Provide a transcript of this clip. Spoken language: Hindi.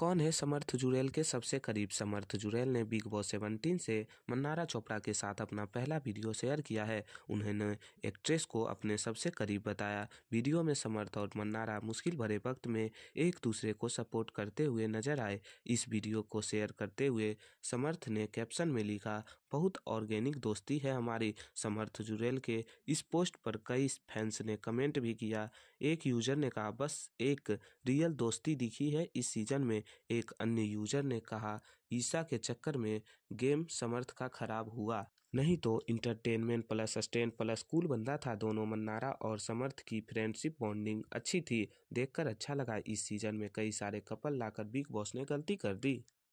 कौन है समर्थ जुरेल के सबसे करीब समर्थ जुरेल ने बिग बॉस सेवनटीन से मन्नारा चोपड़ा के साथ अपना पहला वीडियो शेयर किया है उन्होंने एक्ट्रेस को अपने सबसे करीब बताया वीडियो में समर्थ और मन्नारा मुश्किल भरे वक्त में एक दूसरे को सपोर्ट करते हुए नजर आए इस वीडियो को शेयर करते हुए समर्थ ने कैप्शन में लिखा बहुत ऑर्गेनिक दोस्ती है हमारी समर्थ जुरेल के इस पोस्ट पर कई फैंस ने कमेंट भी किया एक यूजर ने कहा बस एक रियल दोस्ती दिखी है इस सीजन में एक अन्य यूजर ने कहा ईसा के चक्कर में गेम समर्थ का खराब हुआ नहीं तो entertainment plus stand plus cool बंदा था दोनों मन्नारा और समर्थ की फ्रेंडशिप बॉन्डिंग अच्छी थी देखकर अच्छा लगा इस सीजन में कई सारे कपल लाकर बिग बॉस ने गलती कर दी